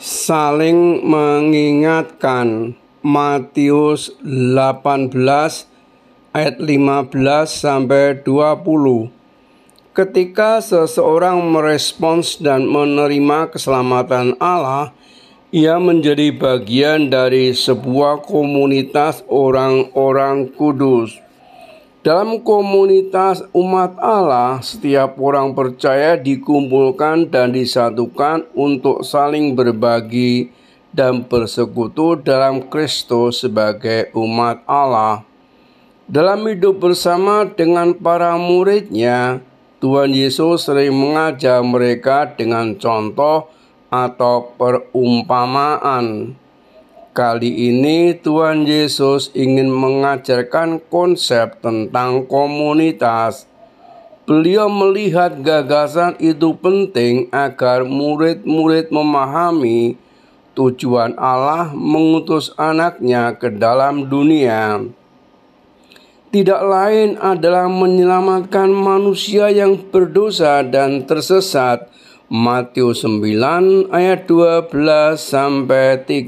saling mengingatkan Matius 18 ayat 15 sampai 20. Ketika seseorang merespons dan menerima keselamatan Allah, ia menjadi bagian dari sebuah komunitas orang-orang kudus. Dalam komunitas umat Allah, setiap orang percaya dikumpulkan dan disatukan untuk saling berbagi dan bersekutu dalam Kristus sebagai umat Allah. Dalam hidup bersama dengan para muridnya, Tuhan Yesus sering mengajak mereka dengan contoh atau perumpamaan. Kali ini Tuhan Yesus ingin mengajarkan konsep tentang komunitas. Beliau melihat gagasan itu penting agar murid-murid memahami tujuan Allah mengutus anaknya ke dalam dunia. Tidak lain adalah menyelamatkan manusia yang berdosa dan tersesat Matius 9 ayat 12 sampai 13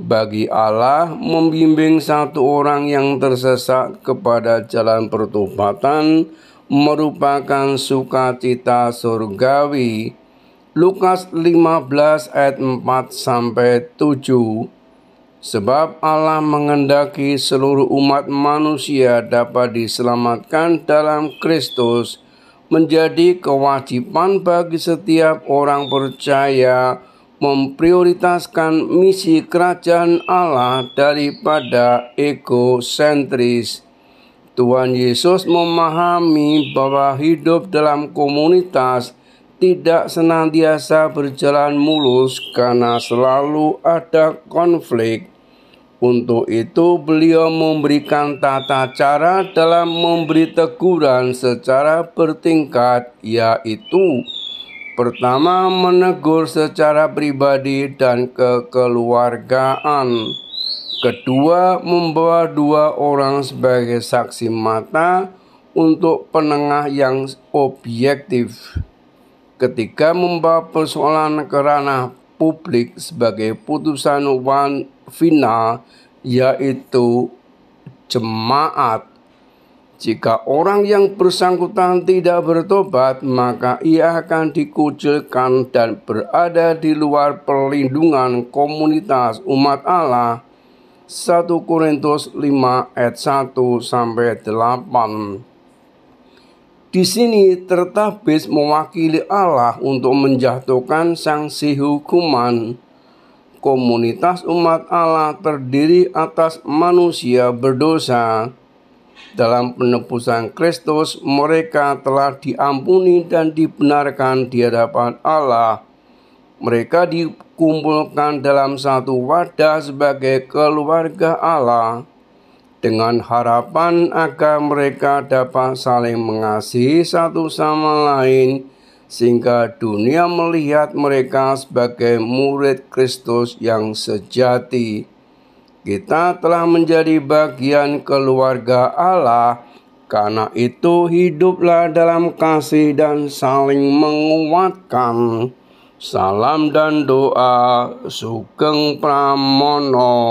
bagi Allah membimbing satu orang yang tersesat kepada jalan pertobatan merupakan sukacita surgawi. Lukas 15 ayat 4 sampai 7 Sebab Allah mengendaki seluruh umat manusia dapat diselamatkan dalam Kristus menjadi kewajiban bagi setiap orang percaya memprioritaskan misi kerajaan Allah daripada egosentris. Tuhan Yesus memahami bahwa hidup dalam komunitas tidak senantiasa berjalan mulus karena selalu ada konflik untuk itu beliau memberikan tata cara dalam memberi teguran secara bertingkat yaitu pertama menegur secara pribadi dan kekeluargaan. Kedua membawa dua orang sebagai saksi mata untuk penengah yang objektif. Ketiga membawa persoalan ke ranah publik sebagai putusan one final yaitu jemaat. Jika orang yang bersangkutan tidak bertobat, maka ia akan dikucilkan dan berada di luar perlindungan komunitas umat Allah. 1 Korintus 5 ayat 1 sampai 8. Di sini tertabis mewakili Allah untuk menjatuhkan sanksi hukuman komunitas umat Allah terdiri atas manusia berdosa. Dalam penebusan Kristus, mereka telah diampuni dan dibenarkan di hadapan Allah. Mereka dikumpulkan dalam satu wadah sebagai keluarga Allah dengan harapan agar mereka dapat saling mengasihi satu sama lain sehingga dunia melihat mereka sebagai murid Kristus yang sejati. Kita telah menjadi bagian keluarga Allah, karena itu hiduplah dalam kasih dan saling menguatkan. Salam dan doa Sugeng Pramono.